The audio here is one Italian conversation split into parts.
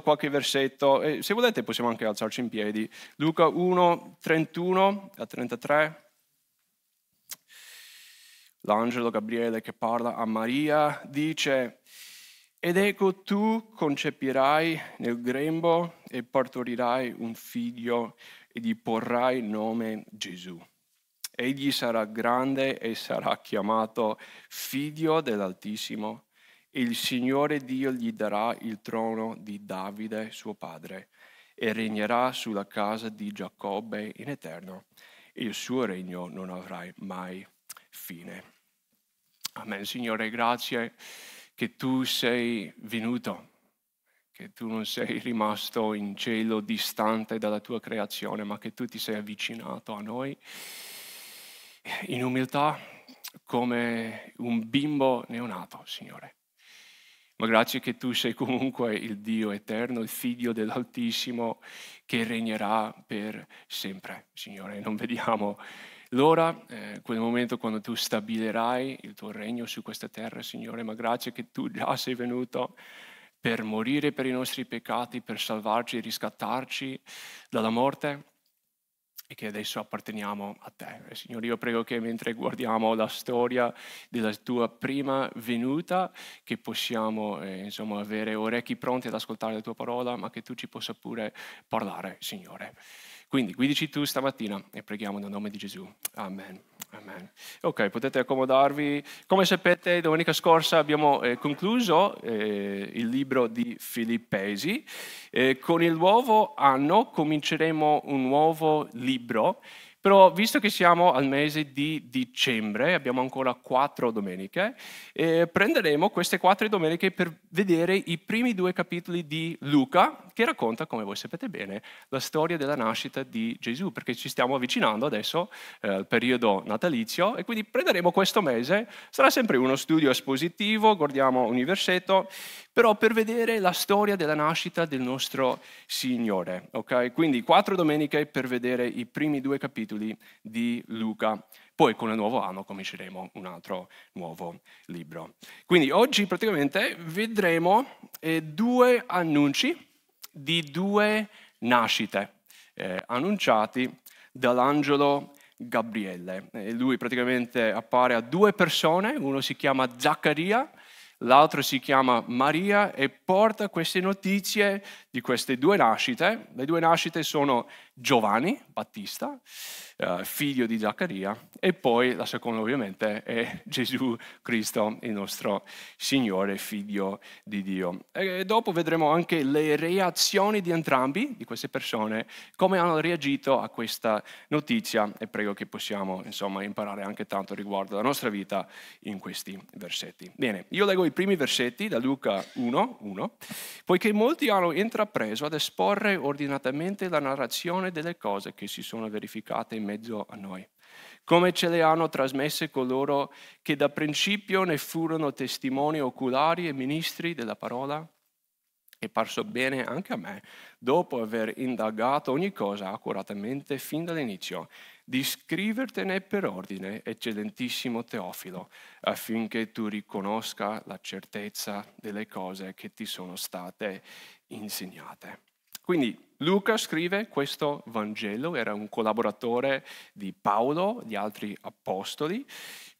qualche versetto e se volete possiamo anche alzarci in piedi. Luca 1, 31 a 33. L'angelo Gabriele che parla a Maria dice, ed ecco tu concepirai nel grembo e partorirai un figlio e gli porrai nome Gesù. Egli sarà grande e sarà chiamato figlio dell'Altissimo il Signore Dio gli darà il trono di Davide suo padre e regnerà sulla casa di Giacobbe in eterno e il suo regno non avrà mai fine. Amen. Signore, grazie che tu sei venuto, che tu non sei rimasto in cielo distante dalla tua creazione, ma che tu ti sei avvicinato a noi in umiltà come un bimbo neonato, Signore ma grazie che tu sei comunque il Dio eterno, il Figlio dell'Altissimo che regnerà per sempre, Signore. Non vediamo l'ora, eh, quel momento quando tu stabilirai il tuo regno su questa terra, Signore, ma grazie che tu già sei venuto per morire per i nostri peccati, per salvarci e riscattarci dalla morte e che adesso apparteniamo a te. Eh, Signore, io prego che mentre guardiamo la storia della tua prima venuta, che possiamo eh, insomma, avere orecchi pronti ad ascoltare la tua parola, ma che tu ci possa pure parlare, Signore. Quindi guidici tu stamattina e preghiamo nel nome di Gesù. Amen. Amen. Ok, potete accomodarvi. Come sapete, domenica scorsa abbiamo eh, concluso eh, il libro di Filippesi. Eh, con il nuovo anno cominceremo un nuovo libro però visto che siamo al mese di dicembre, abbiamo ancora quattro domeniche, eh, prenderemo queste quattro domeniche per vedere i primi due capitoli di Luca, che racconta, come voi sapete bene, la storia della nascita di Gesù, perché ci stiamo avvicinando adesso eh, al periodo natalizio e quindi prenderemo questo mese, sarà sempre uno studio espositivo, guardiamo un versetto, però per vedere la storia della nascita del nostro Signore. Okay? Quindi quattro domeniche per vedere i primi due capitoli capitoli di Luca. Poi con il nuovo anno cominceremo un altro nuovo libro. Quindi oggi praticamente vedremo eh, due annunci di due nascite eh, annunciati dall'angelo Gabriele. E eh, lui praticamente appare a due persone, uno si chiama Zaccaria, l'altro si chiama Maria e porta queste notizie di queste due nascite. Le due nascite sono Giovanni Battista eh, figlio di Zaccaria, e poi la seconda ovviamente è Gesù Cristo, il nostro Signore, figlio di Dio. E dopo vedremo anche le reazioni di entrambi, di queste persone, come hanno reagito a questa notizia e prego che possiamo insomma, imparare anche tanto riguardo alla nostra vita in questi versetti. Bene, io leggo i primi versetti da Luca 1, 1 poiché molti hanno intrapreso ad esporre ordinatamente la narrazione delle cose che si sono verificate in in mezzo a noi, come ce le hanno trasmesse coloro che da principio ne furono testimoni oculari e ministri della parola. È parso bene anche a me, dopo aver indagato ogni cosa accuratamente fin dall'inizio, di scrivertene per ordine, eccellentissimo Teofilo, affinché tu riconosca la certezza delle cose che ti sono state insegnate quindi Luca scrive questo Vangelo, era un collaboratore di Paolo, di altri apostoli,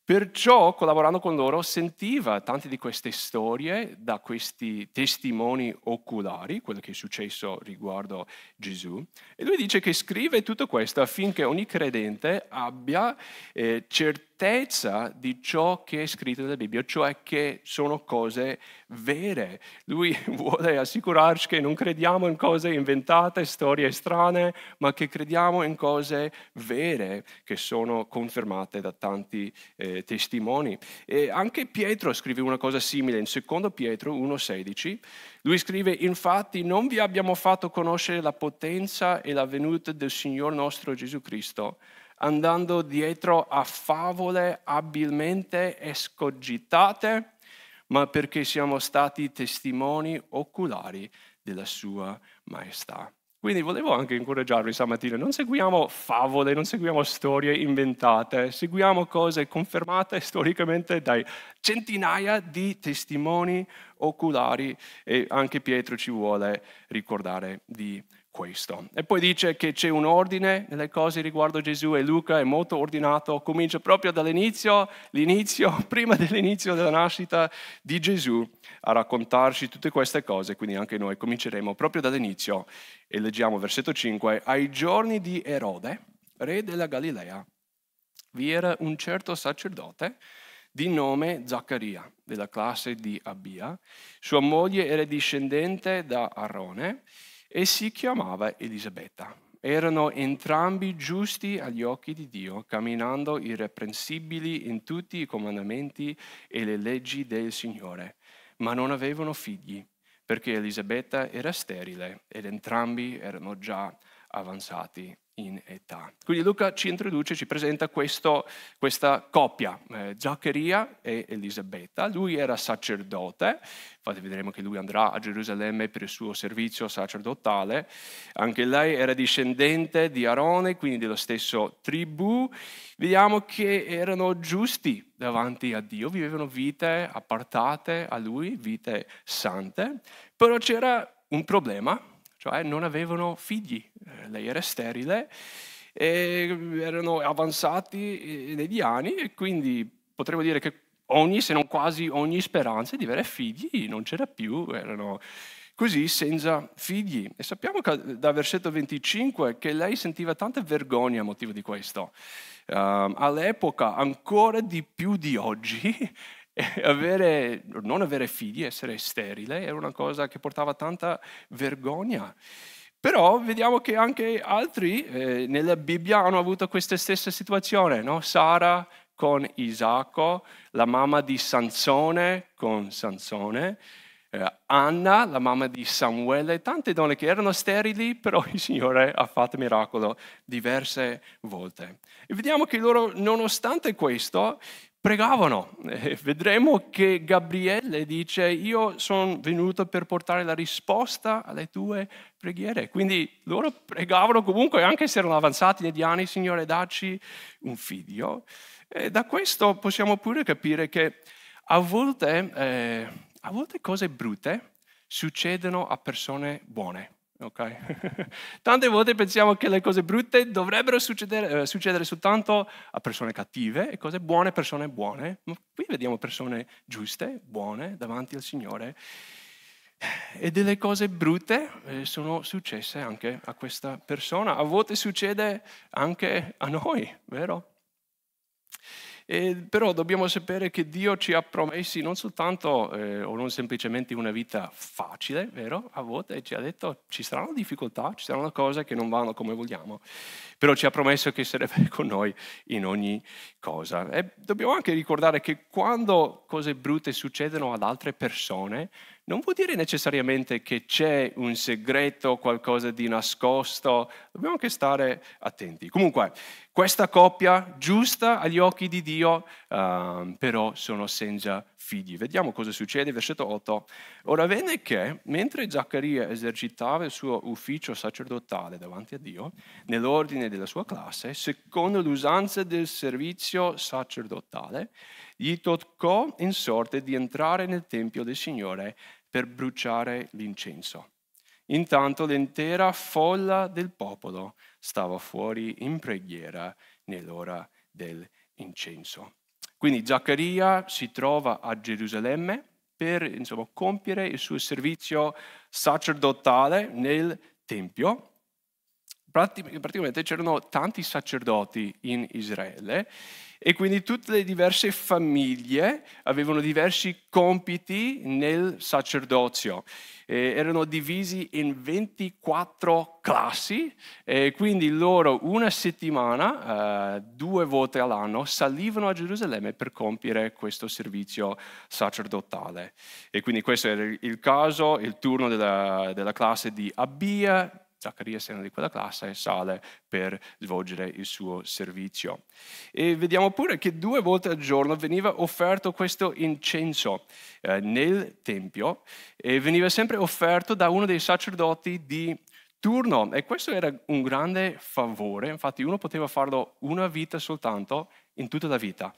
perciò collaborando con loro sentiva tante di queste storie da questi testimoni oculari, quello che è successo riguardo Gesù, e lui dice che scrive tutto questo affinché ogni credente abbia eh, certezza certezza di ciò che è scritto nella Bibbia, cioè che sono cose vere. Lui vuole assicurarci che non crediamo in cose inventate, storie strane, ma che crediamo in cose vere che sono confermate da tanti eh, testimoni. E anche Pietro scrive una cosa simile in 2 Pietro 1,16. Lui scrive, infatti non vi abbiamo fatto conoscere la potenza e la venuta del Signore nostro Gesù Cristo andando dietro a favole abilmente escogitate, ma perché siamo stati testimoni oculari della sua maestà. Quindi volevo anche incoraggiarvi stamattina, non seguiamo favole, non seguiamo storie inventate, seguiamo cose confermate storicamente dai centinaia di testimoni oculari e anche Pietro ci vuole ricordare di questo. E poi dice che c'è un ordine nelle cose riguardo Gesù e Luca è molto ordinato, comincia proprio dall'inizio, l'inizio, prima dell'inizio della nascita di Gesù, a raccontarci tutte queste cose, quindi anche noi cominceremo proprio dall'inizio e leggiamo versetto 5, ai giorni di Erode, re della Galilea, vi era un certo sacerdote di nome Zaccaria, della classe di Abia, sua moglie era discendente da Arone, e si chiamava Elisabetta. Erano entrambi giusti agli occhi di Dio, camminando irreprensibili in tutti i comandamenti e le leggi del Signore, ma non avevano figli, perché Elisabetta era sterile ed entrambi erano già avanzati in età. Quindi Luca ci introduce, ci presenta questo, questa coppia, eh, Zaccaria e Elisabetta. Lui era sacerdote, infatti vedremo che lui andrà a Gerusalemme per il suo servizio sacerdotale. Anche lei era discendente di Arone, quindi dello stesso tribù. Vediamo che erano giusti davanti a Dio, vivevano vite appartate a lui, vite sante, però c'era un problema cioè non avevano figli, eh, lei era sterile, erano avanzati eh, negli anni e quindi potremmo dire che ogni, se non quasi ogni speranza di avere figli non c'era più, erano così senza figli. E sappiamo che, dal versetto 25 che lei sentiva tanta vergogna a motivo di questo. Um, all'epoca, ancora di più di oggi, avere, non avere figli, essere sterile, era una cosa che portava tanta vergogna. Però vediamo che anche altri eh, nella Bibbia hanno avuto questa stessa situazione, no? Sara con Isacco, la mamma di Sansone con Sansone, eh, Anna, la mamma di Samuele, tante donne che erano sterili, però il Signore ha fatto miracolo diverse volte. E vediamo che loro, nonostante questo, pregavano. E eh, vedremo che Gabriele dice, io sono venuto per portare la risposta alle tue preghiere. Quindi loro pregavano comunque, anche se erano avanzati negli anni, Signore, dacci un figlio. E da questo possiamo pure capire che a volte, eh, a volte cose brutte succedono a persone buone. Okay? Tante volte pensiamo che le cose brutte dovrebbero succedere, eh, succedere, soltanto a persone cattive e cose buone a persone buone, ma qui vediamo persone giuste, buone, davanti al Signore. Eh, e delle cose brutte eh, sono successe anche a questa persona. A volte succede anche a noi, vero? Eh, però dobbiamo sapere che Dio ci ha promessi non soltanto eh, o non semplicemente una vita facile, vero? A volte ci ha detto ci saranno difficoltà, ci saranno cose che non vanno come vogliamo, però ci ha promesso che sarebbe con noi in ogni cosa. E dobbiamo anche ricordare che quando cose brutte succedono ad altre persone, non vuol dire necessariamente che c'è un segreto, qualcosa di nascosto, dobbiamo anche stare attenti. Comunque, questa coppia giusta agli occhi di Dio, uh, però sono senza figli. Vediamo cosa succede, versetto 8. Ora avvenne che, mentre Zaccaria esercitava il suo ufficio sacerdotale davanti a Dio, nell'ordine della sua classe, secondo l'usanza del servizio sacerdotale, gli toccò in sorte di entrare nel Tempio del Signore per bruciare l'incenso. Intanto l'intera folla del popolo stava fuori in preghiera nell'ora dell'incenso. Quindi Zaccaria si trova a Gerusalemme per insomma, compiere il suo servizio sacerdotale nel Tempio praticamente c'erano tanti sacerdoti in Israele e quindi tutte le diverse famiglie avevano diversi compiti nel sacerdozio. Eh, erano divisi in 24 classi e quindi loro una settimana, eh, due volte all'anno, salivano a Gerusalemme per compiere questo servizio sacerdotale. E quindi questo era il caso, il turno della, della classe di Abia, Zaccaria era di quella classe e sale per svolgere il suo servizio. E vediamo pure che due volte al giorno veniva offerto questo incenso eh, nel Tempio e veniva sempre offerto da uno dei sacerdoti di turno e questo era un grande favore, infatti uno poteva farlo una vita soltanto in tutta la vita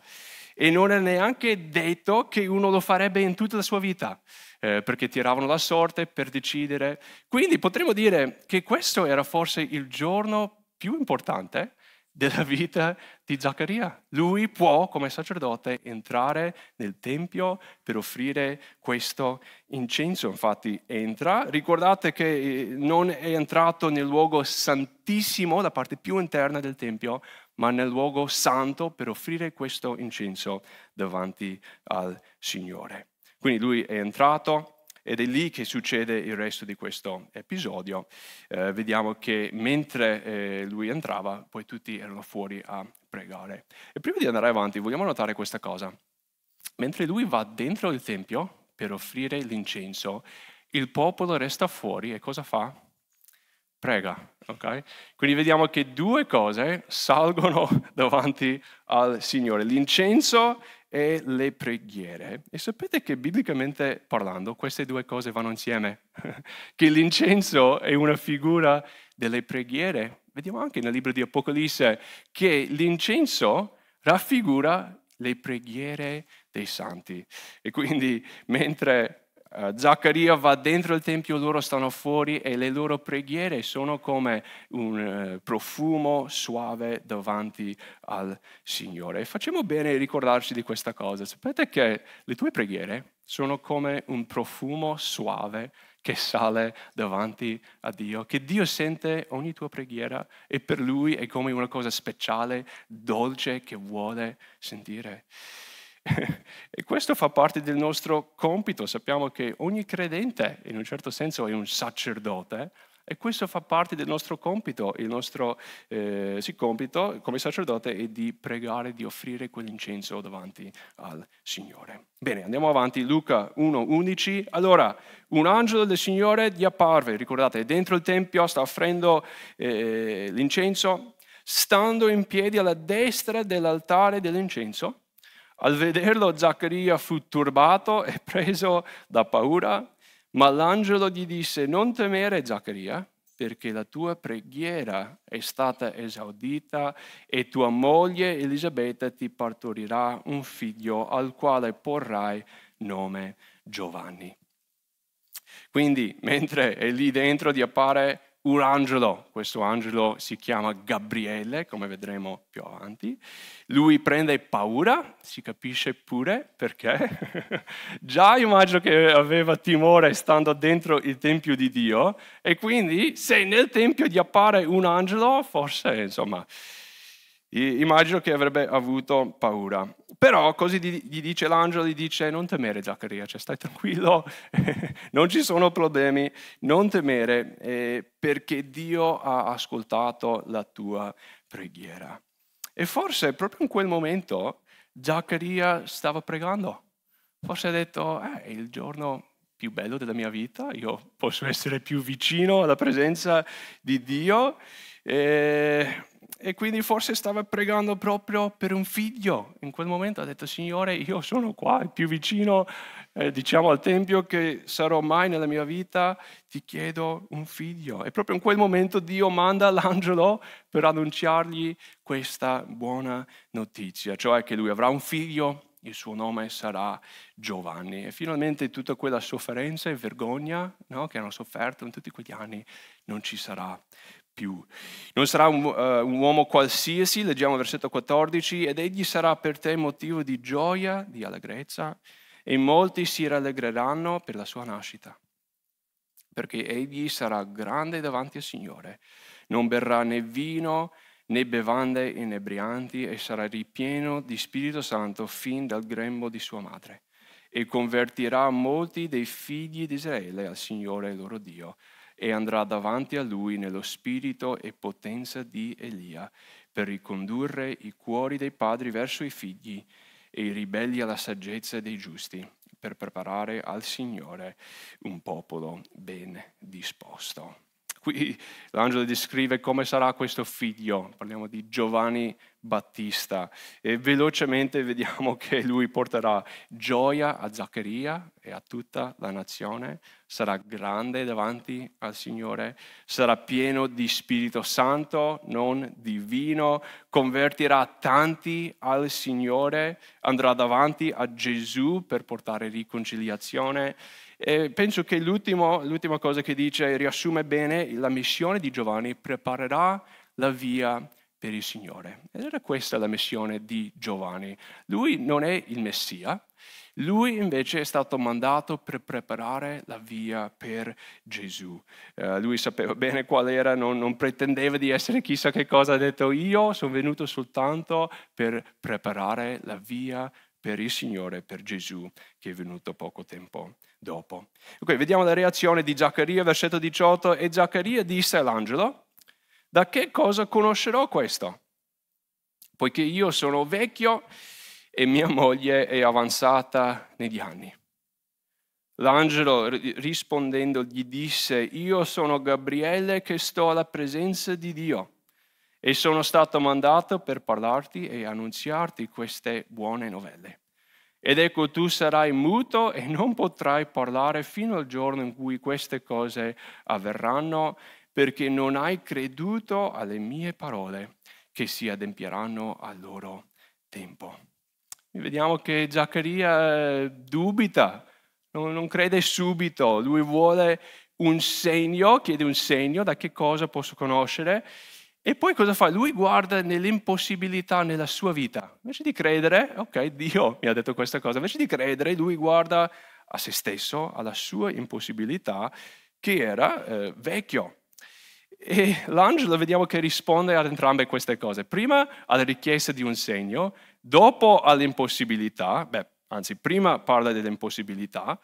e non era neanche detto che uno lo farebbe in tutta la sua vita eh, perché tiravano la sorte per decidere. Quindi potremmo dire che questo era forse il giorno più importante della vita di Zaccaria. Lui può, come sacerdote, entrare nel Tempio per offrire questo incenso. Infatti entra. Ricordate che eh, non è entrato nel luogo santissimo, la parte più interna del Tempio, ma nel luogo santo per offrire questo incenso davanti al Signore. Quindi lui è entrato ed è lì che succede il resto di questo episodio. Eh, vediamo che mentre eh, lui entrava, poi tutti erano fuori a pregare. E prima di andare avanti, vogliamo notare questa cosa. Mentre lui va dentro il Tempio per offrire l'incenso, il popolo resta fuori e cosa fa? Prega. Okay? Quindi vediamo che due cose salgono davanti al Signore, l'incenso e le preghiere. E sapete che biblicamente parlando queste due cose vanno insieme, che l'incenso è una figura delle preghiere. Vediamo anche nel libro di Apocalisse che l'incenso raffigura le preghiere dei santi. E quindi mentre eh, Zaccaria va dentro il Tempio, loro stanno fuori e le loro preghiere sono come un eh, profumo suave davanti al Signore. facciamo bene ricordarci di questa cosa. Sapete che le tue preghiere sono come un profumo suave che sale davanti a Dio, che Dio sente ogni tua preghiera e per Lui è come una cosa speciale, dolce, che vuole sentire. e questo fa parte del nostro compito. Sappiamo che ogni credente, in un certo senso, è un sacerdote. E questo fa parte del nostro compito. Il nostro eh, sì, compito come sacerdote è di pregare, di offrire quell'incenso davanti al Signore. Bene, andiamo avanti. Luca 1,11. Allora, un angelo del Signore gli apparve, ricordate, dentro il Tempio sta offrendo eh, l'incenso, stando in piedi alla destra dell'altare dell'incenso al vederlo Zaccaria fu turbato e preso da paura, ma l'angelo gli disse, non temere Zaccaria, perché la tua preghiera è stata esaudita e tua moglie Elisabetta ti partorirà un figlio al quale porrai nome Giovanni. Quindi, mentre è lì dentro gli appare un angelo, questo angelo si chiama Gabriele, come vedremo più avanti, lui prende paura, si capisce pure perché, già immagino che aveva timore stando dentro il Tempio di Dio e quindi se nel Tempio gli appare un angelo, forse insomma, immagino che avrebbe avuto paura. Però così gli dice l'angelo, gli dice non temere Zaccaria, cioè stai tranquillo, non ci sono problemi, non temere eh, perché Dio ha ascoltato la tua preghiera. E forse proprio in quel momento Zaccaria stava pregando, forse ha detto eh, è il giorno più bello della mia vita, io posso essere più vicino alla presenza di Dio. Eh, e quindi forse stava pregando proprio per un figlio. In quel momento ha detto, Signore, io sono qua, il più vicino, eh, diciamo, al Tempio che sarò mai nella mia vita, ti chiedo un figlio. E proprio in quel momento Dio manda l'angelo per annunciargli questa buona notizia, cioè che lui avrà un figlio il suo nome sarà Giovanni. E finalmente tutta quella sofferenza e vergogna no, che hanno sofferto in tutti quegli anni non ci sarà più. Non sarà un, uh, un, uomo qualsiasi, leggiamo il versetto 14, ed egli sarà per te motivo di gioia, di allegrezza, e molti si rallegreranno per la sua nascita, perché egli sarà grande davanti al Signore, non berrà né vino né bevande inebrianti e sarà ripieno di Spirito Santo fin dal grembo di sua madre e convertirà molti dei figli di Israele al Signore loro Dio e andrà davanti a lui nello spirito e potenza di Elia per ricondurre i cuori dei padri verso i figli e i ribelli alla saggezza dei giusti per preparare al Signore un popolo ben disposto. Qui l'angelo descrive come sarà questo figlio, parliamo di Giovanni Battista e velocemente vediamo che lui porterà gioia a Zaccaria e a tutta la nazione, sarà grande davanti al Signore, sarà pieno di Spirito Santo, non divino, convertirà tanti al Signore, andrà davanti a Gesù per portare riconciliazione e penso che l'ultima cosa che dice riassume bene la missione di Giovanni, preparerà la via per il Signore. Ed era questa la missione di Giovanni. Lui non è il Messia, lui invece è stato mandato per preparare la via per Gesù. Eh, lui sapeva bene qual era, non, non, pretendeva di essere chissà che cosa, ha detto io sono venuto soltanto per preparare la via per il Signore, per Gesù che è venuto poco tempo dopo. Okay, vediamo la reazione di Zaccaria, versetto 18, e Zaccaria disse all'angelo, da che cosa conoscerò questo? Poiché io sono vecchio e mia moglie è avanzata negli anni. L'angelo rispondendo gli disse, io sono Gabriele che sto alla presenza di Dio e sono stato mandato per parlarti e annunziarti queste buone novelle. Ed ecco tu sarai muto e non potrai parlare fino al giorno in cui queste cose avverranno, perché non hai creduto alle mie parole che si adempieranno al loro tempo. Vediamo che Zaccaria eh, dubita, non, crede subito, lui vuole un segno, chiede un segno da che cosa posso conoscere e poi cosa fa? Lui guarda nell'impossibilità nella sua vita. Invece di credere, ok, Dio mi ha detto questa cosa, invece di credere, lui guarda a se stesso, alla sua impossibilità, che era eh, vecchio. E l'angelo vediamo che risponde ad entrambe queste cose. Prima alla richiesta di un segno, dopo all'impossibilità, beh, anzi, prima parla dell'impossibilità.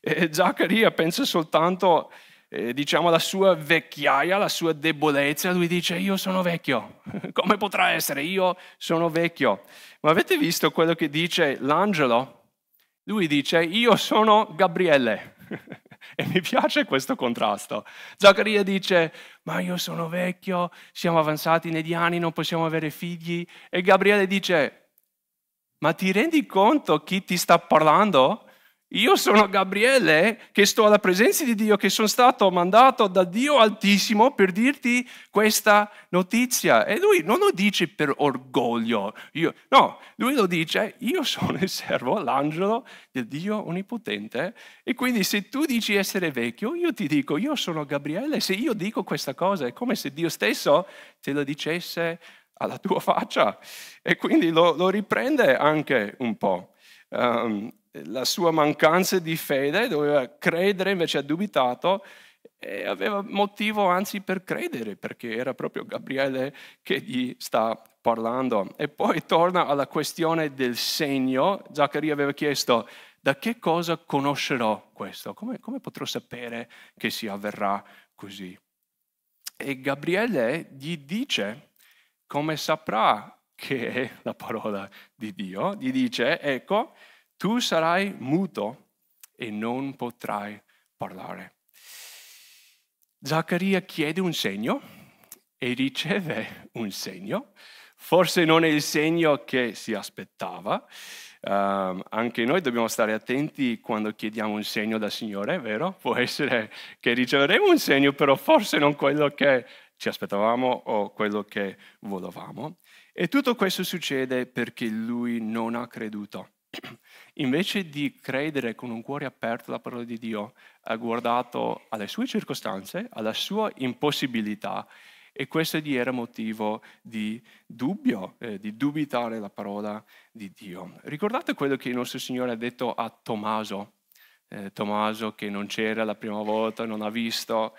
E Zaccaria pensa soltanto eh, diciamo, la sua vecchiaia, la sua debolezza, lui dice io sono vecchio, come potrà essere? Io sono vecchio. Ma avete visto quello che dice l'angelo? Lui dice io sono Gabriele. E mi piace questo contrasto. Zaccaria dice, ma io sono vecchio, siamo avanzati negli anni, non possiamo avere figli. E Gabriele dice, ma ti rendi conto chi ti sta parlando? Io sono Gabriele che sto alla presenza di Dio, che sono stato mandato da Dio Altissimo per dirti questa notizia. E lui non lo dice per orgoglio, io, no, lui lo dice, io sono il servo, l'angelo del Dio Onnipotente. E quindi se tu dici essere vecchio, io ti dico, io sono Gabriele. Se io dico questa cosa è come se Dio stesso te lo dicesse alla tua faccia. E quindi lo, lo riprende anche un po'. Um, la sua mancanza di fede, doveva credere, invece ha dubitato e aveva motivo anzi per credere, perché era proprio Gabriele che gli sta parlando. E poi torna alla questione del segno. Zaccaria aveva chiesto da che cosa conoscerò questo? Come, come potrò sapere che si avverrà così? E Gabriele gli dice come saprà che è la parola di Dio. Gli dice, ecco, tu sarai muto e non potrai parlare. Zaccaria chiede un segno e riceve un segno. Forse non è il segno che si aspettava. Um, anche noi dobbiamo stare attenti quando chiediamo un segno dal Signore, vero? Può essere che riceveremo un segno, però forse non quello che ci aspettavamo o quello che volevamo. E tutto questo succede perché lui non ha creduto invece di credere con un cuore aperto alla parola di Dio, ha guardato alle sue circostanze, alla sua impossibilità e questo gli era motivo di dubbio, eh, di dubitare la parola di Dio. Ricordate quello che il nostro Signore ha detto a Tommaso, eh, Tommaso che non c'era la prima volta, non ha visto.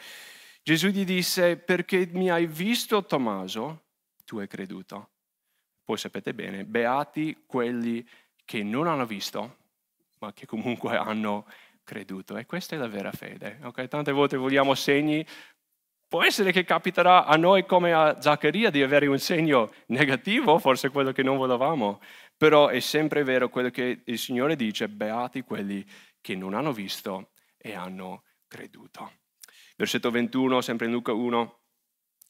Gesù gli disse, perché mi hai visto Tommaso, tu hai creduto. Poi sapete bene, beati quelli che che non hanno visto, ma che comunque hanno creduto. E questa è la vera fede. Okay? Tante volte vogliamo segni. Può essere che capiterà a noi come a Zaccaria di avere un segno negativo, forse quello che non volevamo, però è sempre vero quello che il Signore dice, beati quelli che non hanno visto e hanno creduto. Versetto 21, sempre in Luca 1,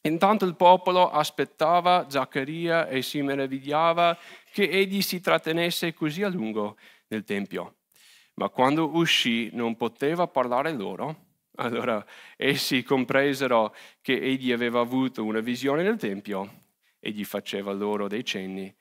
Intanto il popolo aspettava Zaccaria e si meravigliava che egli si trattenesse così a lungo nel Tempio. Ma quando uscì non poteva parlare loro. Allora essi compresero che egli aveva avuto una visione nel Tempio e gli faceva loro dei cenni,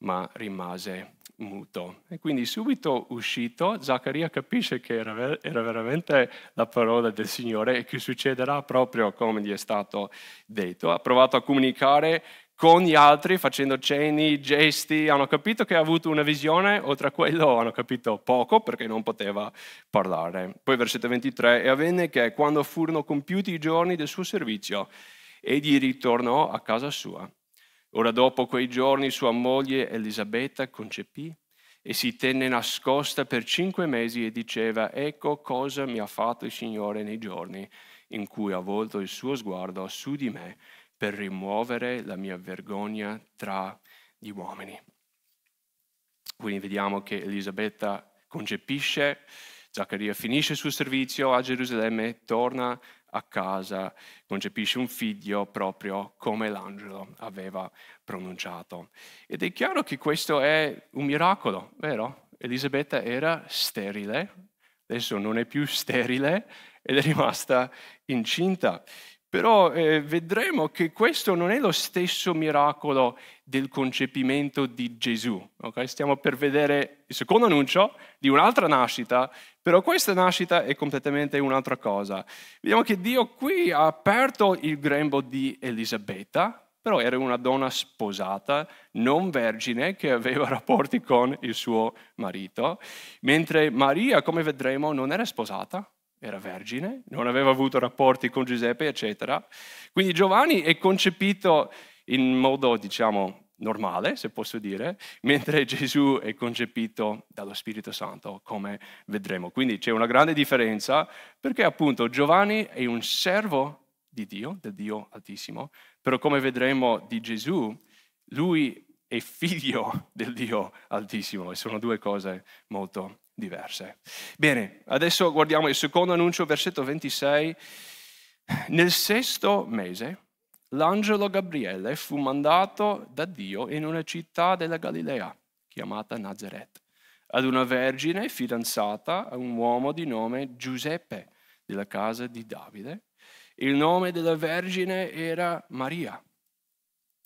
ma rimase muto. E quindi subito uscito, Zaccaria capisce che era, era, veramente la parola del Signore e che succederà proprio come gli è stato detto. Ha provato a comunicare con gli altri facendo cenni, gesti, hanno capito che ha avuto una visione, oltre a quello hanno capito poco perché non poteva parlare. Poi versetto 23, e avvenne che quando furono compiuti i giorni del suo servizio, egli ritornò a casa sua Ora dopo quei giorni sua moglie Elisabetta concepì e si tenne nascosta per cinque mesi e diceva, ecco cosa mi ha fatto il Signore nei giorni in cui ha volto il suo sguardo su di me per rimuovere la mia vergogna tra gli uomini. Quindi vediamo che Elisabetta concepisce, Zaccaria finisce il suo servizio a Gerusalemme, torna a casa, concepisce un figlio proprio come l'angelo aveva pronunciato. Ed è chiaro che questo è un miracolo, vero? Elisabetta era sterile, adesso non è più sterile ed è rimasta incinta. Però eh, vedremo che questo non è lo stesso miracolo del concepimento di Gesù. Okay? Stiamo per vedere il secondo annuncio di un'altra nascita, però questa nascita è completamente un'altra cosa. Vediamo che Dio qui ha aperto il grembo di Elisabetta, però era una donna sposata, non vergine, che aveva rapporti con il suo marito, mentre Maria, come vedremo, non era sposata, era vergine, non aveva avuto rapporti con Giuseppe, eccetera. Quindi Giovanni è concepito in modo, diciamo, normale, se posso dire, mentre Gesù è concepito dallo Spirito Santo, come vedremo. Quindi c'è una grande differenza perché appunto Giovanni è un servo di Dio, del Dio Altissimo, però come vedremo di Gesù, lui è figlio del Dio Altissimo e sono due cose molto diverse. Bene, adesso guardiamo il secondo annuncio, versetto 26. Nel sesto mese l'angelo Gabriele fu mandato da Dio in una città della Galilea, chiamata Nazareth, ad una vergine fidanzata a un uomo di nome Giuseppe, della casa di Davide. Il nome della vergine era Maria.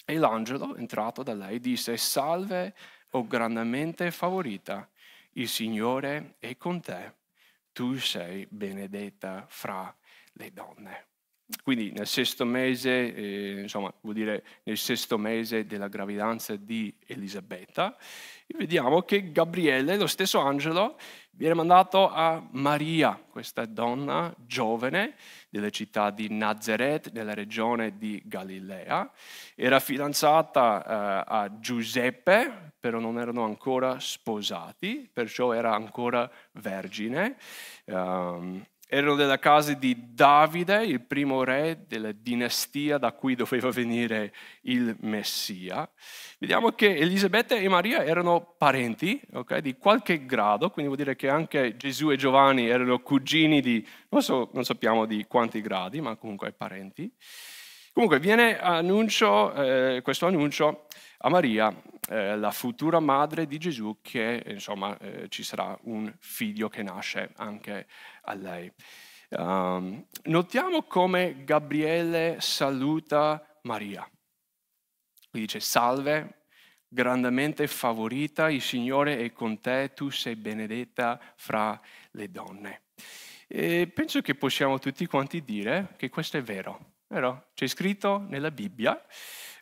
E l'angelo, entrato da lei, disse, salve o grandemente favorita il Signore è con te, tu sei benedetta fra le donne. Quindi nel sesto mese, eh, insomma, vuol dire nel sesto mese della gravidanza di Elisabetta, vediamo che Gabriele, lo stesso angelo, viene mandato a Maria, questa donna giovane della città di Nazareth, nella regione di Galilea. Era fidanzata eh, a Giuseppe, però non erano ancora sposati, perciò era ancora vergine. Um, erano della casa di Davide, il primo re della dinastia da cui doveva venire il Messia. Vediamo che Elisabetta e Maria erano parenti okay, di qualche grado, quindi vuol dire che anche Gesù e Giovanni erano cugini di, non, so, non sappiamo di quanti gradi, ma comunque parenti. Comunque viene annuncio, eh, questo annuncio a Maria eh, la futura madre di Gesù che insomma eh, ci sarà un figlio che nasce anche a lei. Um, notiamo come Gabriele saluta Maria. Gli dice salve, grandemente favorita, il Signore è con te, tu sei benedetta fra le donne. E penso che possiamo tutti quanti dire che questo è vero, vero? C'è scritto nella Bibbia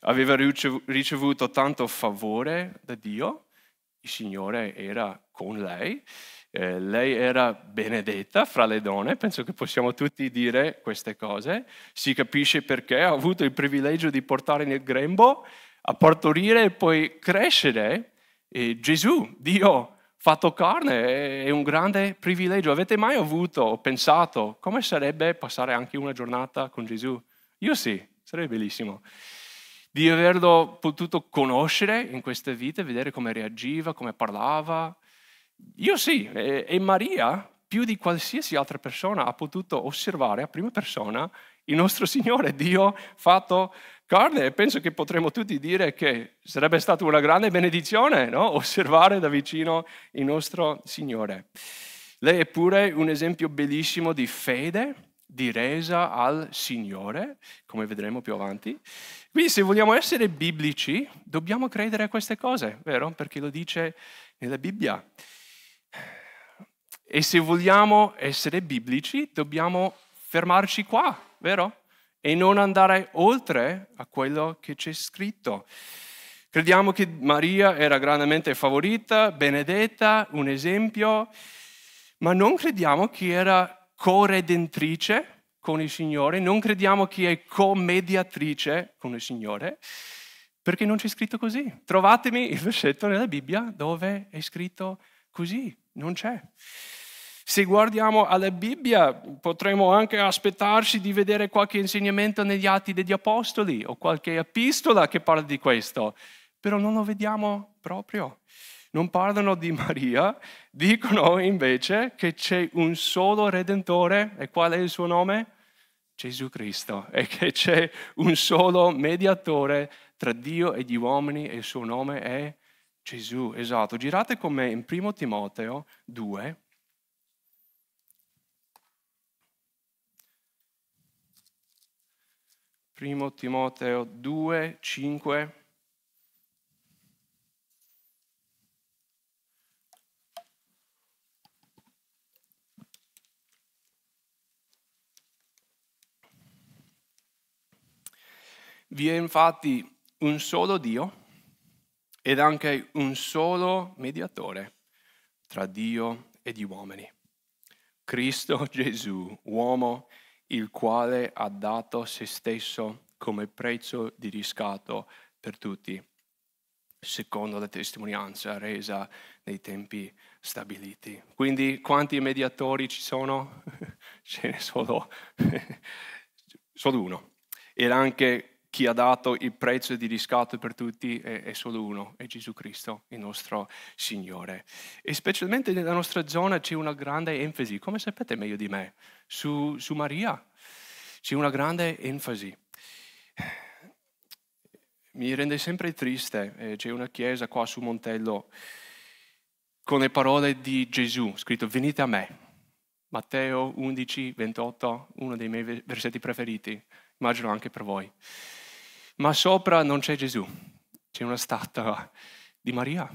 aveva ricevuto tanto favore da Dio, il Signore era con lei, eh, lei era benedetta fra le donne, penso che possiamo tutti dire queste cose, si capisce perché ha avuto il privilegio di portare nel grembo, a partorire e poi crescere e Gesù, Dio fatto carne, è un grande privilegio. Avete mai avuto o pensato come sarebbe passare anche una giornata con Gesù? Io sì, sarebbe bellissimo di averlo potuto conoscere in queste vite, vedere come reagiva, come parlava. Io sì, e, e Maria, più di qualsiasi altra persona, ha potuto osservare a prima persona il nostro Signore, Dio fatto carne. E penso che potremmo tutti dire che sarebbe stata una grande benedizione no? osservare da vicino il nostro Signore. Lei è pure un esempio bellissimo di fede, di resa al Signore, come vedremo più avanti, quindi se vogliamo essere biblici, dobbiamo credere a queste cose, vero? Perché lo dice nella Bibbia. E se vogliamo essere biblici, dobbiamo fermarci qua, vero? E non andare oltre a quello che c'è scritto. Crediamo che Maria era grandemente favorita, benedetta, un esempio, ma non crediamo che era coredentrice con il Signore, non crediamo che è commediatrice con il Signore, perché non c'è scritto così. Trovatemi il versetto nella Bibbia dove è scritto così, non c'è. Se guardiamo alla Bibbia potremmo anche aspettarci di vedere qualche insegnamento negli atti degli Apostoli o qualche epistola che parla di questo, però non lo vediamo proprio non parlano di Maria, dicono invece che c'è un solo Redentore e qual è il suo nome? Gesù Cristo e che c'è un solo mediatore tra Dio e gli uomini e il suo nome è Gesù. Esatto, girate con me in 1 Timoteo 2. Primo Timoteo 2, 5. Vi è infatti un solo Dio ed anche un solo mediatore tra Dio e gli uomini, Cristo Gesù, uomo il quale ha dato se stesso come prezzo di riscatto per tutti, secondo la testimonianza resa nei tempi stabiliti. Quindi quanti mediatori ci sono? Ce n'è solo, solo uno. Ed anche chi ha dato il prezzo di riscatto per tutti è, è, solo uno, è Gesù Cristo, il nostro Signore. E specialmente nella nostra zona c'è una grande enfasi, come sapete meglio di me, su, su Maria. C'è una grande enfasi. Mi rende sempre triste, eh, c'è una chiesa qua su Montello con le parole di Gesù, scritto venite a me. Matteo 11, 28, uno dei miei versetti preferiti, immagino anche per voi ma sopra non c'è Gesù, c'è una statua di Maria.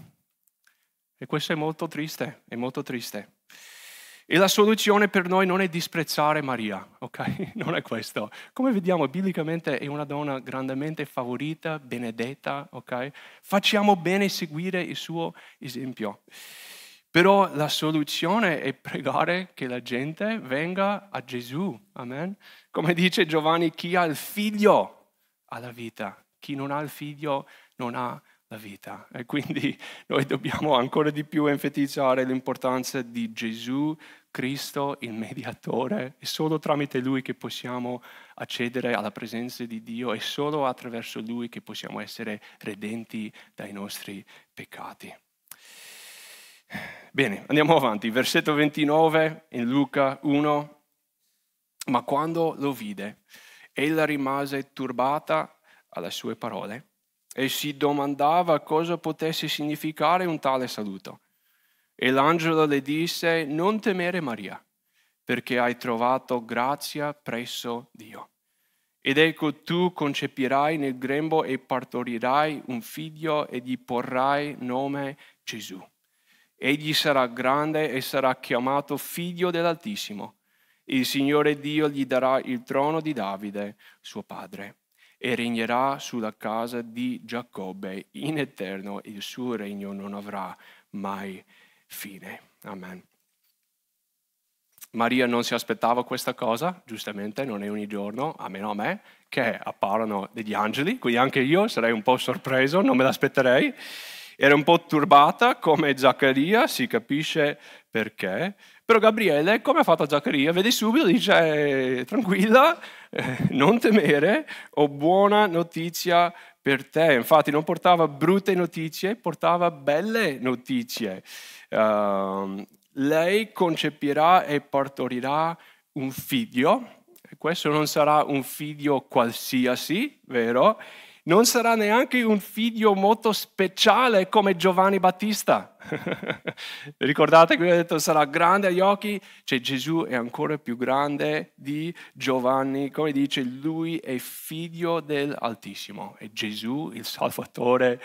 E questo è molto triste, è molto triste. E la soluzione per noi non è disprezzare Maria, ok? Non è questo. Come vediamo, biblicamente è una donna grandemente favorita, benedetta, ok? Facciamo bene seguire il suo esempio. Però la soluzione è pregare che la gente venga a Gesù, amen? Come dice Giovanni, chi ha il figlio ha la vita, chi non ha il figlio non ha la vita. E quindi noi dobbiamo ancora di più enfatizzare l'importanza di Gesù Cristo, il mediatore. È solo tramite Lui che possiamo accedere alla presenza di Dio è solo attraverso Lui che possiamo essere redenti dai nostri peccati. Bene, andiamo avanti. Versetto 29 in Luca 1. Ma quando lo vide, Ella rimase turbata alle sue parole e si domandava cosa potesse significare un tale saluto. E l'angelo le disse, non temere Maria, perché hai trovato grazia presso Dio. Ed ecco tu concepirai nel grembo e partorirai un figlio e gli porrai nome Gesù. Egli sarà grande e sarà chiamato figlio dell'Altissimo il Signore Dio gli darà il trono di Davide, suo padre, e regnerà sulla casa di Giacobbe in eterno, il suo regno non avrà mai fine. Amen. Maria non si aspettava questa cosa, giustamente, non è ogni giorno, a meno a me, che apparano degli angeli, quindi anche io sarei un po' sorpreso, non me l'aspetterei. Era un po' turbata come Zaccaria, si capisce perché, però Gabriele, come ha fatto Zaccaria, vede subito, dice eh, tranquilla, eh, non temere, ho buona notizia per te. Infatti non portava brutte notizie, portava belle notizie. Uh, lei concepirà e partorirà un figlio. Questo non sarà un figlio qualsiasi, vero? non sarà neanche un figlio molto speciale come Giovanni Battista. Ricordate che ho detto sarà grande agli occhi? Cioè Gesù è ancora più grande di Giovanni, come dice lui è figlio dell'Altissimo, è Gesù il Salvatore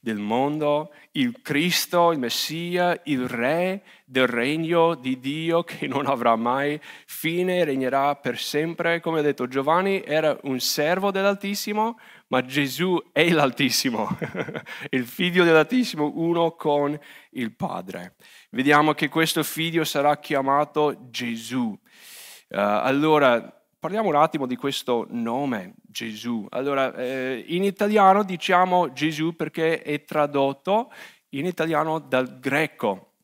del mondo, il Cristo, il Messia, il Re del regno di Dio che non avrà mai fine, regnerà per sempre. Come ha detto Giovanni, era un servo dell'Altissimo, ma Gesù è l'Altissimo, il figlio dell'Altissimo, uno con il Padre. Vediamo che questo figlio sarà chiamato Gesù. Uh, allora, parliamo un attimo di questo nome, Gesù. Allora, eh, in italiano diciamo Gesù perché è tradotto in italiano dal greco,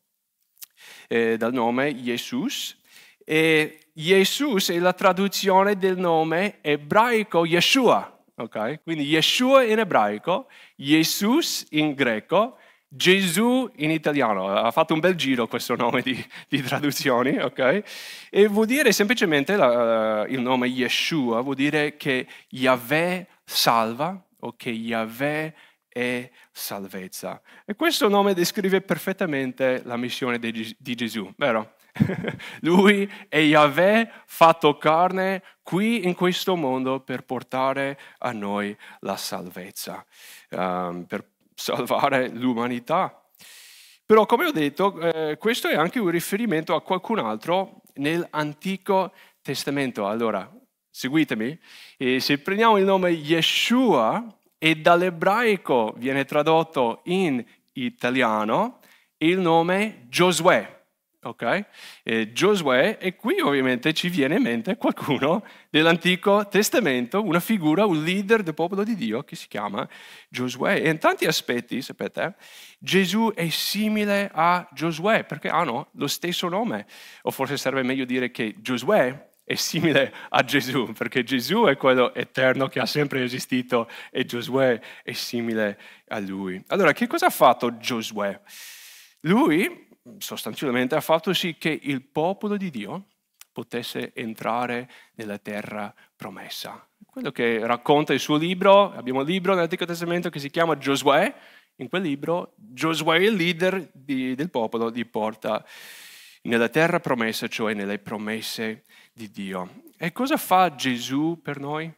eh, dal nome Jesus. E Jesus è la traduzione del nome ebraico Yeshua ok? Quindi Yeshua in ebraico, Jesus in greco, Gesù in italiano, ha fatto un bel giro questo nome di, di traduzioni, ok? E vuol dire semplicemente la, eh, il nome Yeshua, vuol dire che Yahweh salva o che Yahweh è salvezza. E questo nome descrive perfettamente la missione di, di Gesù, vero? Lui è Yahweh fatto carne qui in questo mondo per portare a noi la salvezza, um, per salvare l'umanità. Però come ho detto, eh, questo è anche un riferimento a qualcun altro nell'Antico Testamento. Allora, seguitemi, e se prendiamo il nome Yeshua e dall'ebraico viene tradotto in italiano il nome Giosuè ok? Eh, Giosuè, e qui ovviamente ci viene in mente qualcuno dell'Antico Testamento, una figura, un leader del popolo di Dio che si chiama Giosuè. E in tanti aspetti, sapete, Gesù è simile a Giosuè perché hanno ah lo stesso nome, o forse sarebbe meglio dire che Giosuè è simile a Gesù, perché Gesù è quello eterno che ha sempre esistito e Giosuè è simile a lui. Allora, che cosa ha fatto Giosuè? Lui sostanzialmente ha fatto sì che il popolo di Dio potesse entrare nella terra promessa. Quello che racconta il suo libro, abbiamo un libro nell'Antico Testamento che si chiama Giosuè, in quel libro Giosuè, il leader di, del popolo, li porta nella terra promessa, cioè nelle promesse di Dio. E cosa fa Gesù per noi?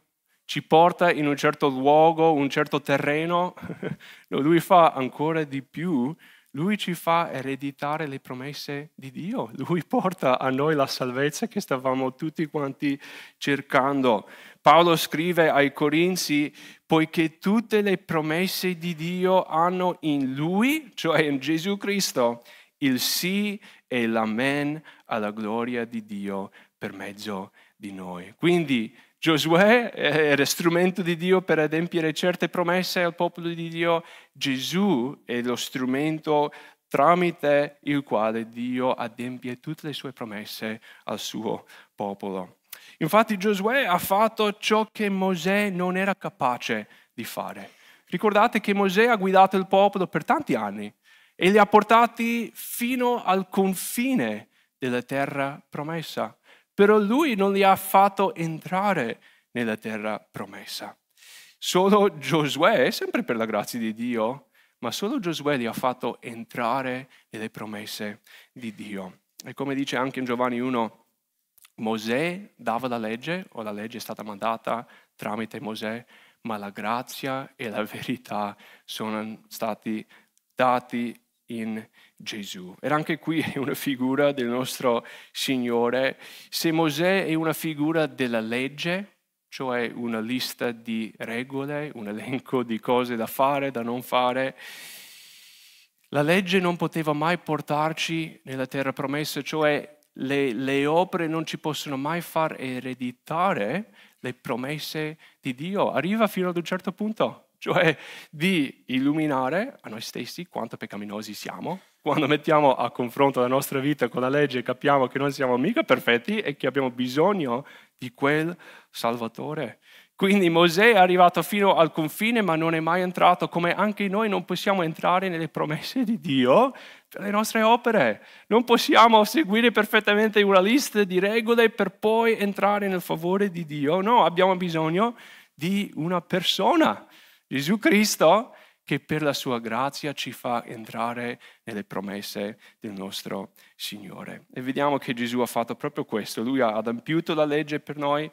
Ci porta in un certo luogo, un certo terreno? No, lui fa ancora di più lui ci fa ereditare le promesse di Dio, lui porta a noi la salvezza che stavamo tutti quanti cercando. Paolo scrive ai Corinzi, poiché tutte le promesse di Dio hanno in lui, cioè in Gesù Cristo, il sì e l'amen alla gloria di Dio per mezzo di noi. Quindi Giosuè eh, era strumento di Dio per adempiere certe promesse al popolo di Dio, Gesù è lo strumento tramite il quale Dio adempie tutte le sue promesse al suo popolo. Infatti Giosuè ha fatto ciò che Mosè non era capace di fare. Ricordate che Mosè ha guidato il popolo per tanti anni e li ha portati fino al confine della terra promessa però lui non li ha fatto entrare nella terra promessa. Solo Giosuè, sempre per la grazia di Dio, ma solo Giosuè li ha fatto entrare nelle promesse di Dio. E come dice anche in Giovanni 1, Mosè dava la legge, o la legge è stata mandata tramite Mosè, ma la grazia e la verità sono stati dati in Gesù. Era anche qui una figura del nostro Signore. Se Mosè è una figura della legge, cioè una lista di regole, un elenco di cose da fare, da non fare, la legge non poteva mai portarci nella terra promessa, cioè le, le opere non ci possono mai far ereditare le promesse di Dio. Arriva fino ad un certo punto cioè di illuminare a noi stessi quanto peccaminosi siamo. Quando mettiamo a confronto la nostra vita con la legge capiamo che non siamo mica perfetti e che abbiamo bisogno di quel Salvatore. Quindi Mosè è arrivato fino al confine ma non è mai entrato, come anche noi non possiamo entrare nelle promesse di Dio per le nostre opere. Non possiamo seguire perfettamente una lista di regole per poi entrare nel favore di Dio. No, abbiamo bisogno di una persona Gesù Cristo che per la sua grazia ci fa entrare nelle promesse del nostro Signore. E vediamo che Gesù ha fatto proprio questo, lui ha adempiuto la legge per noi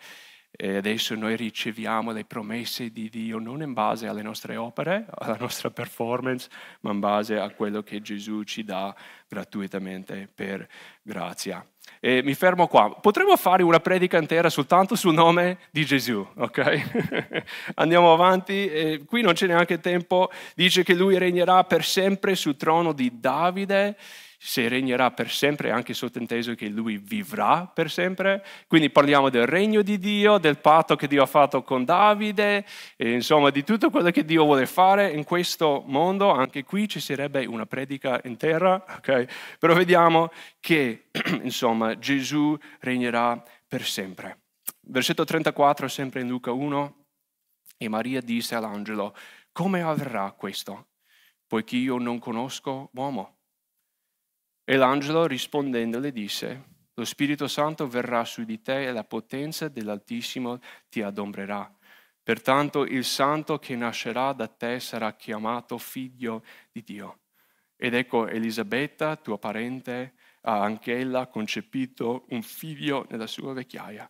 e adesso noi riceviamo le promesse di Dio non in base alle nostre opere, alla nostra performance, ma in base a quello che Gesù ci dà gratuitamente per grazia. E mi fermo qua. Potremmo fare una predica intera soltanto sul nome di Gesù, ok? Andiamo avanti, e qui non c'è neanche tempo. Dice che lui regnerà per sempre sul trono di Davide se regnerà per sempre, anche sottinteso che lui vivrà per sempre. Quindi parliamo del regno di Dio, del patto che Dio ha fatto con Davide, e insomma di tutto quello che Dio vuole fare in questo mondo. Anche qui ci sarebbe una predica intera, ok? però vediamo che insomma, Gesù regnerà per sempre. Versetto 34, sempre in Luca 1, e Maria disse all'angelo, come avverrà questo? Poiché io non conosco uomo. E l'angelo rispondendo le disse, lo Spirito Santo verrà su di te e la potenza dell'Altissimo ti adombrerà. Pertanto il santo che nascerà da te sarà chiamato figlio di Dio. Ed ecco Elisabetta, tua parente, ha anch'ella concepito un figlio nella sua vecchiaia.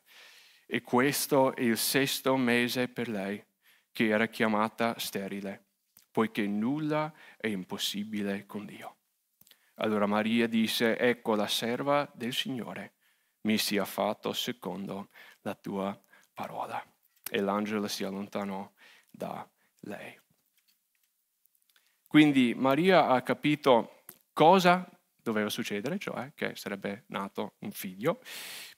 E questo è il sesto mese per lei, che era chiamata sterile, poiché nulla è impossibile con Dio. Allora Maria disse, ecco la serva del Signore, mi sia fatto secondo la tua parola. E l'angelo si allontanò da lei. Quindi Maria ha capito cosa doveva succedere, cioè che sarebbe nato un figlio,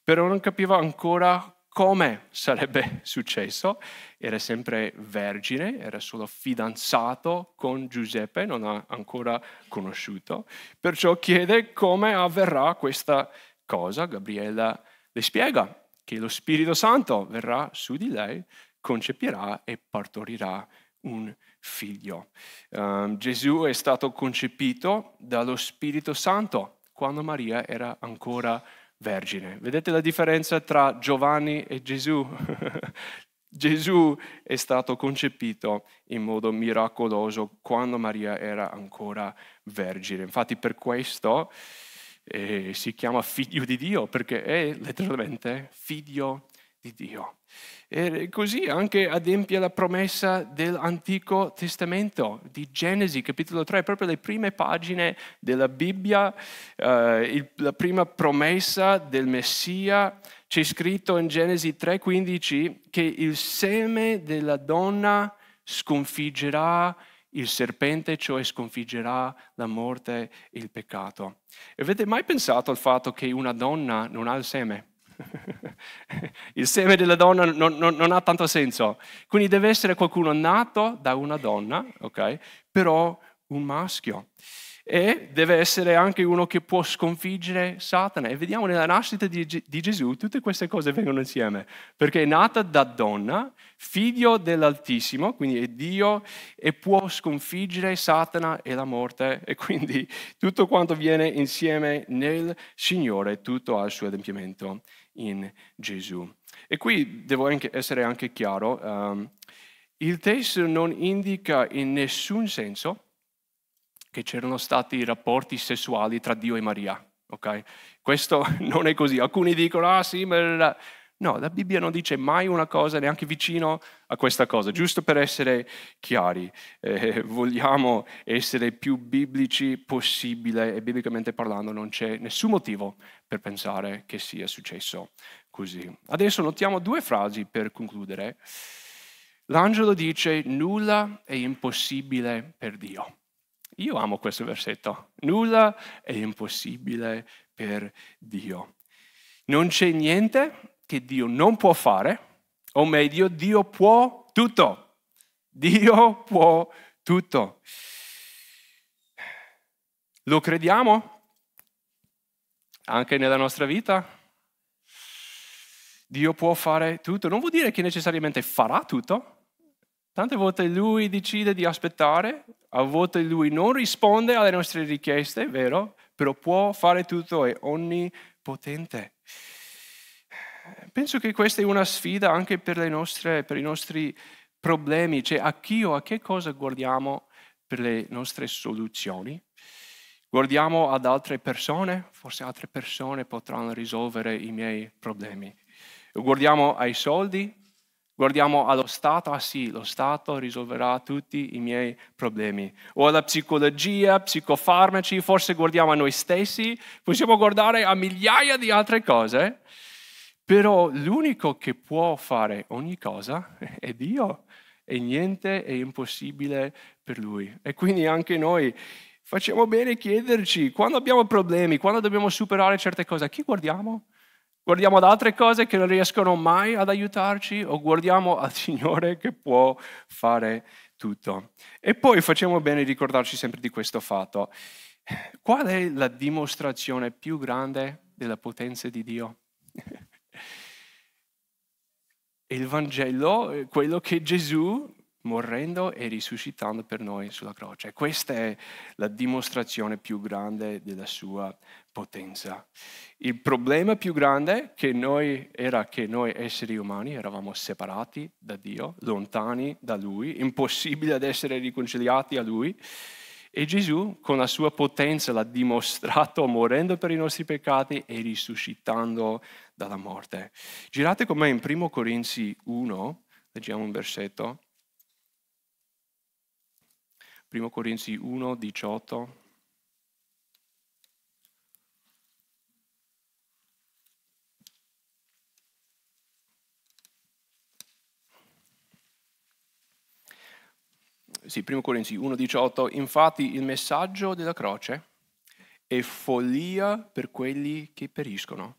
però non capiva ancora come sarebbe successo. Era sempre vergine, era solo fidanzato con Giuseppe, non ha ancora conosciuto. Perciò chiede come avverrà questa cosa. Gabriella le spiega che lo Spirito Santo verrà su di lei, concepirà e partorirà un figlio. Um, Gesù è stato concepito dallo Spirito Santo quando Maria era ancora vergine. Vedete la differenza tra Giovanni e Gesù? Gesù è stato concepito in modo miracoloso quando Maria era ancora vergine. Infatti per questo eh, si chiama figlio di Dio, perché è letteralmente figlio di Dio. E così anche adempie la promessa dell'Antico Testamento, di Genesi capitolo 3, proprio le prime pagine della Bibbia, eh, il, la prima promessa del Messia. C'è scritto in Genesi 3:15 che il seme della donna sconfiggerà il serpente, cioè sconfiggerà la morte e il peccato. Avete mai pensato al fatto che una donna non ha il seme? Il seme della donna non, non, non, ha tanto senso. Quindi deve essere qualcuno nato da una donna, ok? Però un maschio. E deve essere anche uno che può sconfiggere Satana. E vediamo nella nascita di, di Gesù tutte queste cose vengono insieme. Perché è nata da donna, figlio dell'Altissimo, quindi è Dio, e può sconfiggere Satana e la morte. E quindi tutto quanto viene insieme nel Signore, tutto ha il suo adempimento in Gesù. E qui devo anche essere anche chiaro, um, il testo non indica in nessun senso che c'erano stati rapporti sessuali tra Dio e Maria. Okay? Questo non è così. Alcuni dicono, ah sì, ma No, la Bibbia non dice mai una cosa neanche vicino a questa cosa, giusto per essere chiari. Eh, vogliamo essere più biblici possibile e biblicamente parlando non c'è nessun motivo per pensare che sia successo così. Adesso notiamo due frasi per concludere. L'angelo dice nulla è impossibile per Dio. Io amo questo versetto. Nulla è impossibile per Dio. Non c'è niente che Dio non può fare, o meglio, Dio può tutto. Dio può tutto. Lo crediamo anche nella nostra vita? Dio può fare tutto. Non vuol dire che necessariamente farà tutto. Tante volte lui decide di aspettare, a volte lui non risponde alle nostre richieste, vero? Però può fare tutto, è onnipotente. Penso che questa è una sfida anche per, nostre, per i nostri problemi, cioè a chi o a che cosa guardiamo per le nostre soluzioni. Guardiamo ad altre persone, forse altre persone potranno risolvere i miei problemi. Guardiamo ai soldi, guardiamo allo Stato, ah sì, lo Stato risolverà tutti i miei problemi. O alla psicologia, psicofarmaci, forse guardiamo a noi stessi, possiamo guardare a migliaia di altre cose però l'unico che può fare ogni cosa è Dio e niente è impossibile per lui. E quindi anche noi facciamo bene chiederci, quando abbiamo problemi, quando dobbiamo superare certe cose, a chi guardiamo? Guardiamo ad altre cose che non riescono mai ad aiutarci o guardiamo al Signore che può fare tutto? E poi facciamo bene ricordarci sempre di questo fatto. Qual è la dimostrazione più grande della potenza di Dio? il Vangelo quello che Gesù morendo e risuscitando per noi sulla croce. Questa è la dimostrazione più grande della sua potenza. Il problema più grande che noi, era che noi esseri umani eravamo separati da Dio, lontani da Lui, impossibile ad essere riconciliati a Lui. E Gesù con la sua potenza l'ha dimostrato morendo per i nostri peccati e risuscitando dalla morte. Girate con me in 1 Corinzi 1, leggiamo un versetto. 1 Corinzi 1, 18. sì, 1 Corinzi 1, 18. infatti il messaggio della croce è follia per quelli che periscono,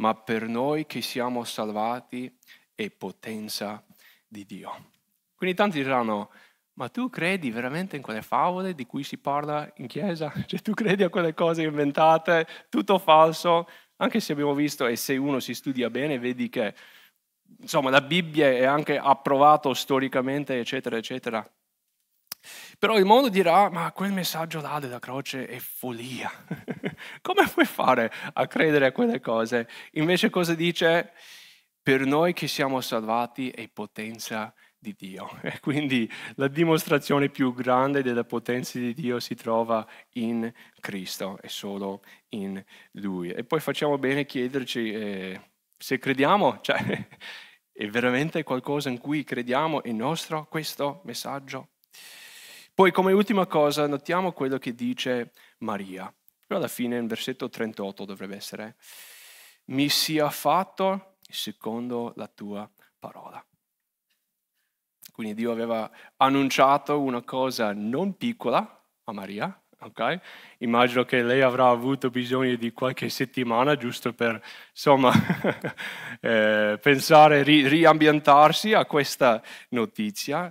ma per noi che siamo salvati è potenza di Dio. Quindi tanti diranno, ma tu credi veramente in quelle favole di cui si parla in chiesa? Cioè tu credi a quelle cose inventate, tutto falso? Anche se abbiamo visto, e se uno si studia bene, vedi che insomma, la Bibbia è anche approvata storicamente, eccetera, eccetera. Però il mondo dirà, ma quel messaggio là della croce è follia. Come puoi fare a credere a quelle cose? Invece cosa dice? Per noi che siamo salvati è potenza di Dio. E quindi la dimostrazione più grande della potenza di Dio si trova in Cristo e solo in Lui. E poi facciamo bene chiederci eh, se crediamo, cioè è veramente qualcosa in cui crediamo, è nostro questo messaggio? Poi come ultima cosa notiamo quello che dice Maria. Però alla fine in versetto 38 dovrebbe essere, mi sia fatto secondo la tua parola. Quindi Dio aveva annunciato una cosa non piccola a Maria, ok? Immagino che lei avrà avuto bisogno di qualche settimana giusto per, insomma, eh, pensare, ri- riambientarsi a questa notizia.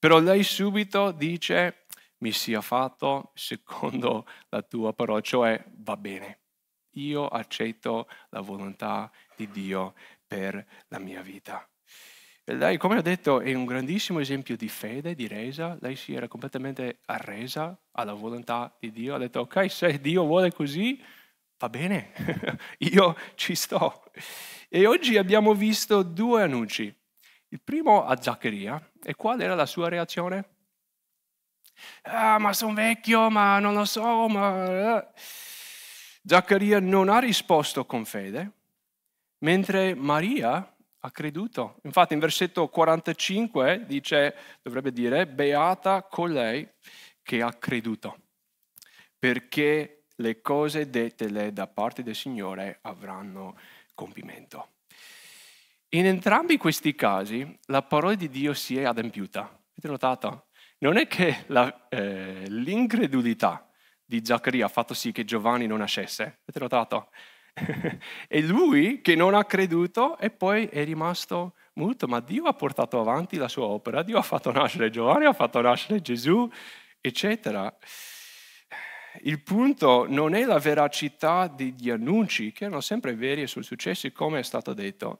Però lei subito dice, mi sia fatto secondo la tua parola, cioè va bene, io accetto la volontà di Dio per la mia vita. E lei, come ho detto, è un grandissimo esempio di fede, di resa. Lei si era completamente arresa alla volontà di Dio. Ha detto, ok, se Dio vuole così, va bene, io ci sto. E oggi abbiamo visto due annunci il primo a Zaccaria, e qual era la sua reazione? Ah, ma sono vecchio, ma non lo so, ma... Eh. Zaccaria non ha risposto con fede, mentre Maria ha creduto. Infatti in versetto 45 dice, dovrebbe dire, beata colei che ha creduto, perché le cose dette da parte del Signore avranno compimento. In entrambi questi casi la parola di Dio si è adempiuta. Avete notato? Non è che la, eh, l'incredulità di Zaccaria ha fatto sì che Giovanni non nascesse. Avete notato? è lui che non ha creduto e poi è rimasto muto, ma Dio ha portato avanti la sua opera, Dio ha fatto nascere Giovanni, ha fatto nascere Gesù, eccetera. Il punto non è la veracità degli annunci, che erano sempre veri e sono successi come è stato detto,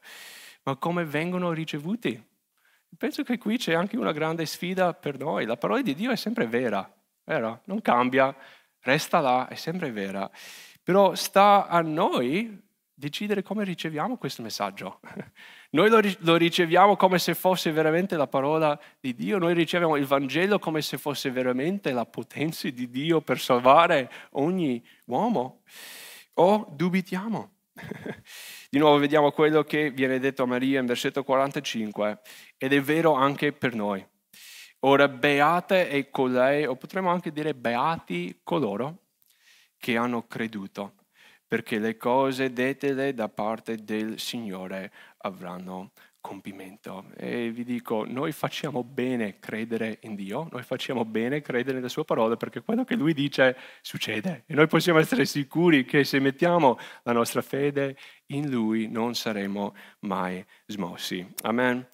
ma come vengono ricevuti. Penso che qui c'è anche una grande sfida per noi. La parola di Dio è sempre vera, vera? non cambia, resta là, è sempre vera. Però sta a noi decidere come riceviamo questo messaggio. Noi lo, lo, riceviamo come se fosse veramente la parola di Dio, noi riceviamo il Vangelo come se fosse veramente la potenza di Dio per salvare ogni uomo, o dubitiamo. Di nuovo vediamo quello che viene detto a Maria in versetto 45 ed è vero anche per noi. Ora beate è colei, o potremmo anche dire beati coloro che hanno creduto, perché le cose dette da parte del Signore avranno compimento. E vi dico, noi facciamo bene credere in Dio, noi facciamo bene credere nelle sue parole perché quello che lui dice succede e noi possiamo essere sicuri che se mettiamo la nostra fede in lui non saremo mai smossi. Amen.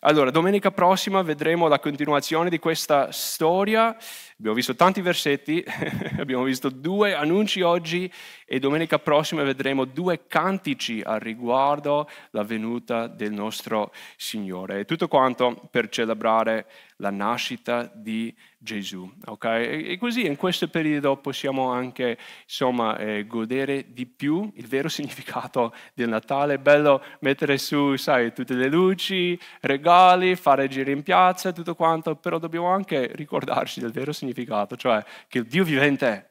Allora, domenica prossima vedremo la continuazione di questa storia. Abbiamo visto tanti versetti, abbiamo visto due annunci oggi e domenica prossima vedremo due cantici al riguardo la venuta del nostro Signore. tutto quanto per celebrare la nascita di Gesù. Okay? E così in questo periodo possiamo anche insomma, eh, godere di più il vero significato del Natale. È bello mettere su sai, tutte le luci, regali, fare giri in piazza, tutto quanto, però dobbiamo anche ricordarci del vero significato, cioè che il Dio vivente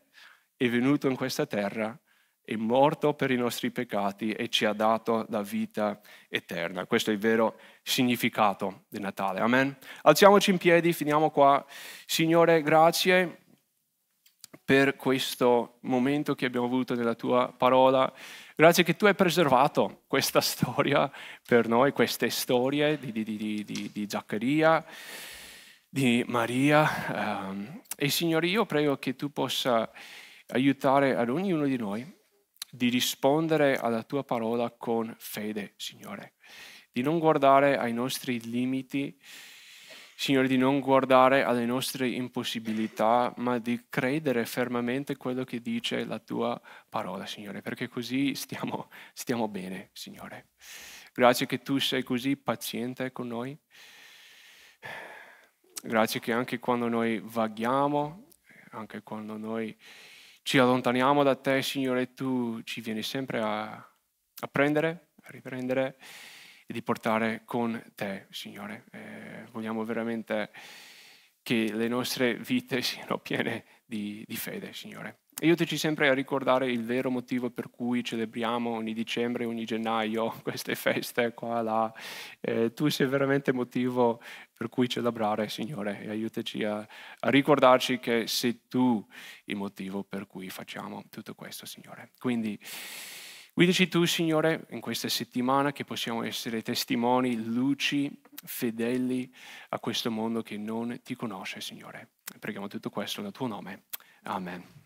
è venuto in questa terra è morto per i nostri peccati e ci ha dato la vita eterna. Questo è il vero significato di Natale. Amen. Alziamoci in piedi, finiamo qua. Signore, grazie per questo momento che abbiamo avuto nella tua parola. Grazie che tu hai preservato questa storia per noi, queste storie di, di, di, di Zaccaria, di Maria. Ehm, e Signore, io prego che tu possa aiutare ad ognuno di noi di rispondere alla tua parola con fede, Signore, di non guardare ai nostri limiti, Signore, di non guardare alle nostre impossibilità, ma di credere fermamente quello che dice la tua parola, Signore, perché così stiamo, stiamo bene, Signore. Grazie che tu sei così paziente con noi. Grazie che anche quando noi vaghiamo, anche quando noi ci allontaniamo da te, Signore, tu ci vieni sempre a, a prendere, a riprendere e di portare con te, Signore. Eh, vogliamo veramente che le nostre vite siano piene di, di fede, Signore. Aiutaci sempre a ricordare il vero motivo per cui celebriamo ogni dicembre, ogni gennaio queste feste qua, là. Eh, tu sei veramente il motivo per cui celebrare, Signore, e aiutaci a, a ricordarci che sei tu il motivo per cui facciamo tutto questo, Signore. Quindi guidaci tu, Signore, in questa settimana che possiamo essere testimoni, luci, fedeli a questo mondo che non ti conosce, Signore. Preghiamo tutto questo nel tuo nome. Amen.